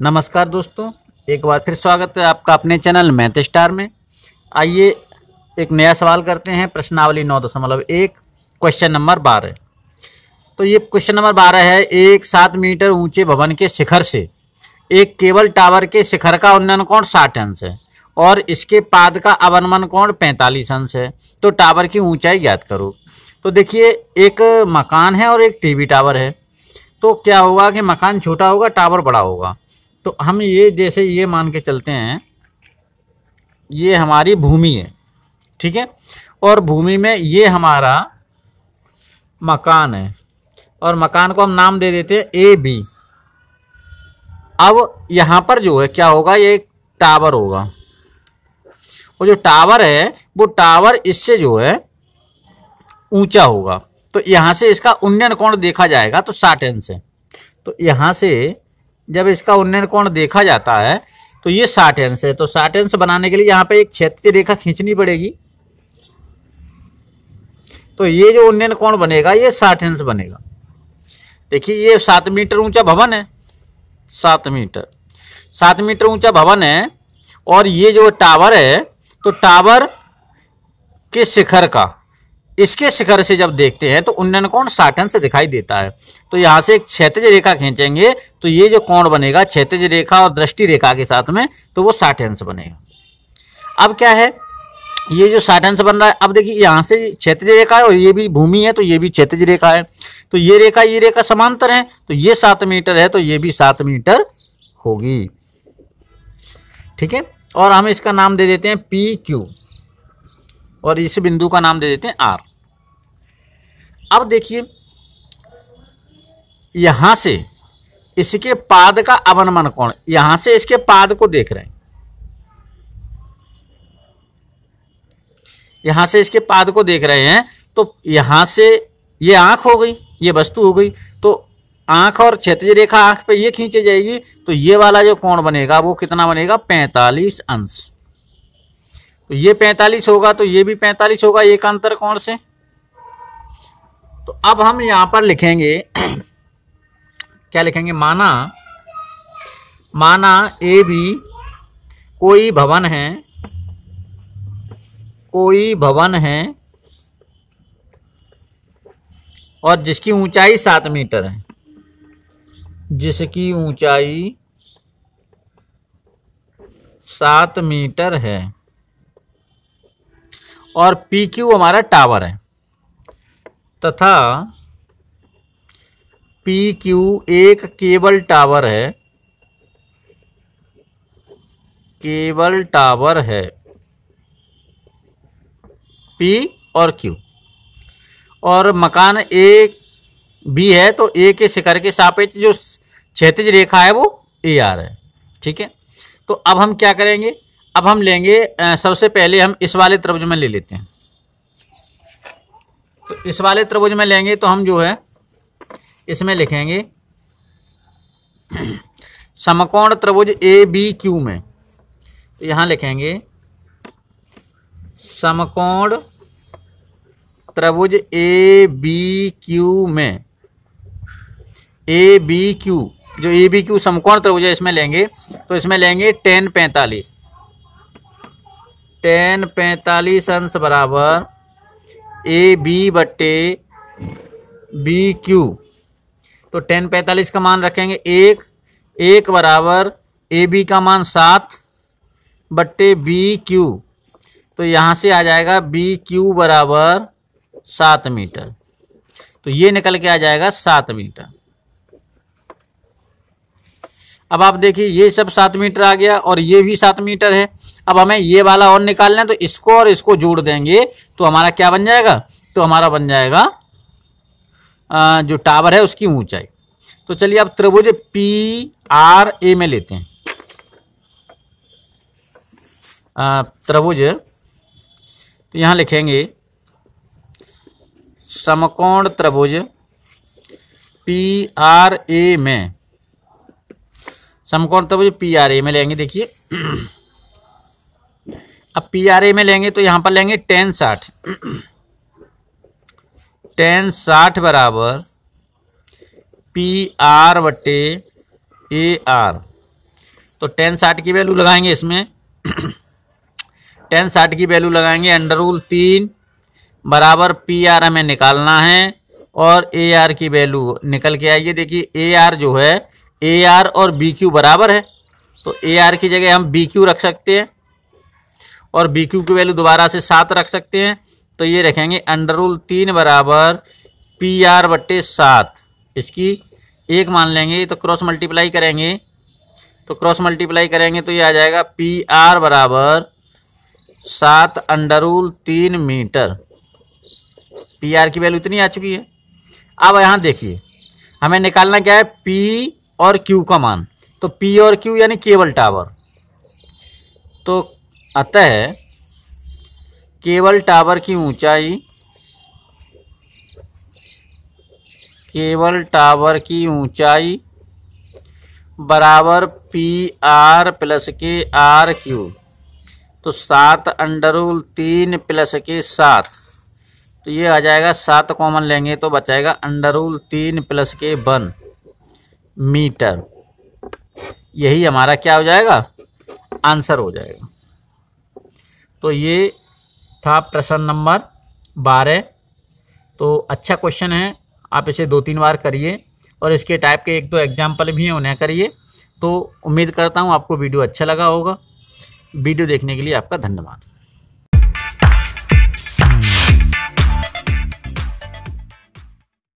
नमस्कार दोस्तों एक बार फिर स्वागत है आपका अपने चैनल मैथ स्टार में आइए एक नया सवाल करते हैं प्रश्नावली नौ दशमलव एक क्वेश्चन नंबर बारह तो ये क्वेश्चन नंबर बारह है एक सात मीटर ऊंचे भवन के शिखर से एक केबल टावर के शिखर का उन्नयन कोण साठ अंश है और इसके पाद का अवनमन कोण पैंतालीस अंश है तो टावर की ऊंचाई ज्ञात करो तो देखिए एक मकान है और एक टीवी टावर है तो क्या होगा कि मकान छोटा होगा टावर बड़ा होगा तो हम ये जैसे ये मान के चलते हैं ये हमारी भूमि है ठीक है और भूमि में ये हमारा मकान है और मकान को हम नाम दे देते हैं ए बी अब यहाँ पर जो है क्या होगा ये एक टावर होगा और जो टावर है वो टावर इससे जो है ऊंचा होगा तो यहाँ से इसका उन्नयन कोण देखा जाएगा तो साठ एन है तो यहाँ से जब इसका उन्नयन कोण देखा जाता है तो ये साठ अंश है तो साठ अंश बनाने के लिए यहाँ पे एक क्षेत्रीय रेखा खींचनी पड़ेगी तो ये जो उन्नयन कोण बनेगा ये साठ अंश बनेगा देखिए ये सात मीटर ऊंचा भवन है सात मीटर सात मीटर ऊंचा भवन है और ये जो टावर है तो टावर के शिखर का इसके शिखर से जब देखते हैं तो उन्नयन कोण साठन से दिखाई देता है तो यहाँ से एक क्षेत्रज रेखा खींचेंगे तो ये जो कोण बनेगा क्षेत्रज रेखा और दृष्टि रेखा के साथ में तो वो साठ बनेगा अब क्या है ये जो साठ बन रहा है अब देखिए यहाँ से क्षेत्रज रेखा है और ये भी भूमि है तो ये भी क्षेत्रज रेखा है तो ये रेखा ये रेखा समांतर है तो ये सात मीटर है तो ये भी सात मीटर होगी ठीक है और हम इसका नाम दे देते हैं पी क्यू और इस बिंदु का नाम दे देते हैं आर अब देखिए यहां से इसके पाद का अवनमन कौन यहां से इसके पाद को देख रहे हैं यहां से इसके पाद को देख रहे हैं तो यहां से ये आंख हो गई ये वस्तु हो गई तो आंख और क्षेत्रीय रेखा आंख पे ये खींची जाएगी तो ये वाला जो कोण बनेगा वो कितना बनेगा पैंतालीस अंश तो ये पैंतालीस होगा तो ये भी पैंतालीस होगा एक अंतर कोण से तो अब हम यहाँ पर लिखेंगे क्या लिखेंगे माना माना ए बी कोई भवन है कोई भवन है और जिसकी ऊंचाई सात मीटर है जिसकी ऊंचाई सात मीटर है और पी क्यू हमारा टावर है तथा पी क्यू एक केबल टावर है केबल टावर है पी और क्यू और मकान ए बी है तो ए के शिखर के सापेक्ष जो क्षेत्रज रेखा है वो ए आर है ठीक है तो अब हम क्या करेंगे अब हम लेंगे सबसे पहले हम इस वाले त्रिभुज में ले लेते हैं तो इस वाले त्रिभुज में लेंगे तो हम जो है इसमें लिखेंगे समकोण त्रिभुज ए बी क्यू में तो यहां लिखेंगे समकोण त्रिभुज ए बी क्यू में ए बी क्यू जो ए बी क्यू समकोण त्रिभुज है इसमें लेंगे तो इसमें लेंगे टेन पैंतालीस टेन पैंतालीस अंश बराबर ए बी बटे बी क्यू तो टेन पैंतालीस का मान रखेंगे एक एक बराबर ए बी का मान सात बट्टे बी क्यू तो यहाँ से आ जाएगा बी क्यू बराबर सात मीटर तो ये निकल के आ जाएगा सात मीटर अब आप देखिए ये सब सात मीटर आ गया और ये भी सात मीटर है अब हमें ये वाला और निकालना है तो इसको और इसको जोड़ देंगे तो हमारा क्या बन जाएगा तो हमारा बन जाएगा जो टावर है उसकी ऊंचाई तो चलिए अब त्रिभुज पी आर ए में लेते हैं त्रिभुज तो यहां लिखेंगे समकोण त्रिभुज पी आर ए में समकोण त्रिभुज पी आर ए में लेंगे देखिए अब ए में लेंगे तो यहां पर लेंगे टेन साठ टेन साठ बराबर पी आर बटे ए आर तो टेन साठ की वैल्यू लगाएंगे इसमें टेन साठ की वैल्यू लगाएंगे अंडर रूल तीन बराबर पी आर हमें निकालना है और ए आर की वैल्यू निकल के आइए देखिए ए आर जो है ए आर और बी क्यू बराबर है तो ए आर की जगह हम बी क्यू रख सकते हैं और बी क्यू की वैल्यू दोबारा से सात रख सकते हैं तो ये रखेंगे अंडर रूल तीन बराबर पी आर बट्टे सात इसकी एक मान लेंगे तो क्रॉस मल्टीप्लाई करेंगे तो क्रॉस मल्टीप्लाई करेंगे तो ये आ जाएगा पी आर बराबर सात अंडर रूल तीन मीटर पी आर की वैल्यू इतनी आ चुकी है अब यहाँ देखिए हमें निकालना क्या है पी और क्यू का मान तो पी और क्यू यानी केबल टावर तो अतः केवल टावर की ऊंचाई केवल टावर की ऊंचाई बराबर पी आर प्लस के आर क्यू तो सात अंडरूल तीन प्लस के सात तो ये आ जाएगा सात कॉमन लेंगे तो बचाएगा अंडरूल तीन प्लस के वन मीटर यही हमारा क्या हो जाएगा आंसर हो जाएगा तो ये था प्रश्न नंबर बारह तो अच्छा क्वेश्चन है आप इसे दो तीन बार करिए और इसके टाइप के एक दो एग्जाम्पल भी हैं उन्हें करिए तो उम्मीद करता हूँ आपको वीडियो अच्छा लगा होगा वीडियो देखने के लिए आपका धन्यवाद